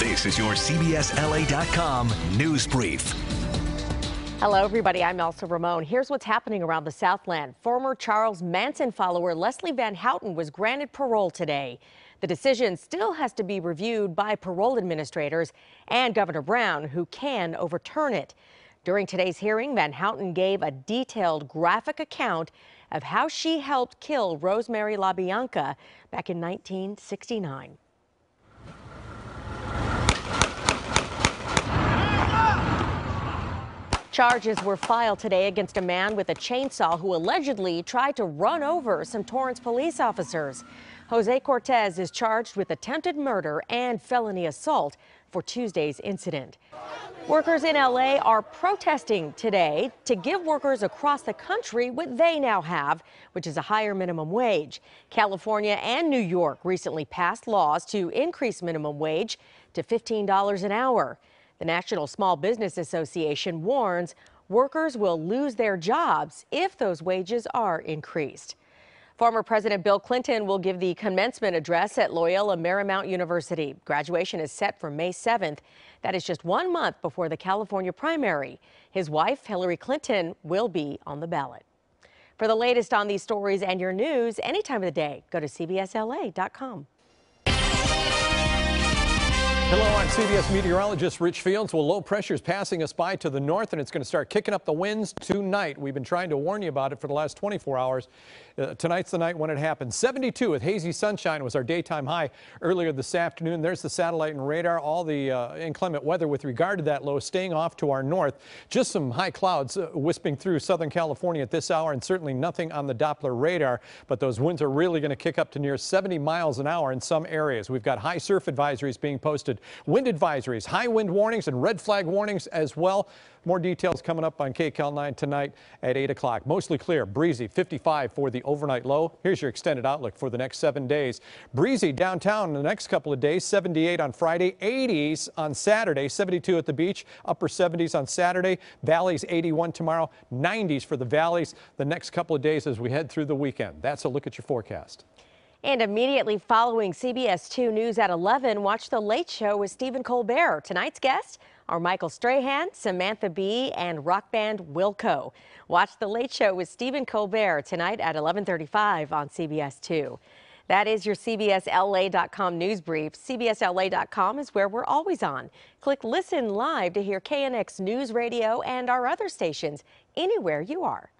This is your CBSLA.com news brief. Hello, everybody. I'm Elsa Ramon. Here's what's happening around the Southland. Former Charles Manson follower Leslie Van Houten was granted parole today. The decision still has to be reviewed by parole administrators and Governor Brown, who can overturn it. During today's hearing, Van Houten gave a detailed graphic account of how she helped kill Rosemary LaBianca back in 1969. Charges were filed today against a man with a chainsaw who allegedly tried to run over some Torrance police officers. Jose Cortez is charged with attempted murder and felony assault for Tuesday's incident. Workers in LA are protesting today to give workers across the country what they now have, which is a higher minimum wage. California and New York recently passed laws to increase minimum wage to $15 an hour. The National Small Business Association warns workers will lose their jobs if those wages are increased. Former President Bill Clinton will give the commencement address at Loyola Marymount University. Graduation is set for May 7th. That is just one month before the California primary. His wife, Hillary Clinton, will be on the ballot. For the latest on these stories and your news, any time of the day, go to CBSLA.com. Hello, I'm CBS meteorologist Rich Fields. Well, low pressure is passing us by to the north, and it's going to start kicking up the winds tonight. We've been trying to warn you about it for the last 24 hours. Uh, tonight's the night when it happens. 72 with hazy sunshine was our daytime high earlier this afternoon. There's the satellite and radar. All the uh, inclement weather with regard to that low staying off to our north. Just some high clouds uh, wisping through Southern California at this hour, and certainly nothing on the Doppler radar. But those winds are really going to kick up to near 70 miles an hour in some areas. We've got high surf advisories being posted posted wind advisories, high wind warnings, and red flag warnings as well. More details coming up on KCAL 9 tonight at 8 o'clock. Mostly clear, breezy, 55 for the overnight low. Here's your extended outlook for the next seven days. Breezy downtown in the next couple of days, 78 on Friday, 80s on Saturday, 72 at the beach, upper 70s on Saturday, valleys 81 tomorrow, 90s for the valleys the next couple of days as we head through the weekend. That's a look at your forecast. And immediately following CBS 2 News at 11, watch The Late Show with Stephen Colbert. Tonight's guests are Michael Strahan, Samantha Bee, and rock band Wilco. Watch The Late Show with Stephen Colbert tonight at 1135 on CBS 2. That is your CBSLA.com news brief. CBSLA.com is where we're always on. Click Listen Live to hear KNX News Radio and our other stations anywhere you are.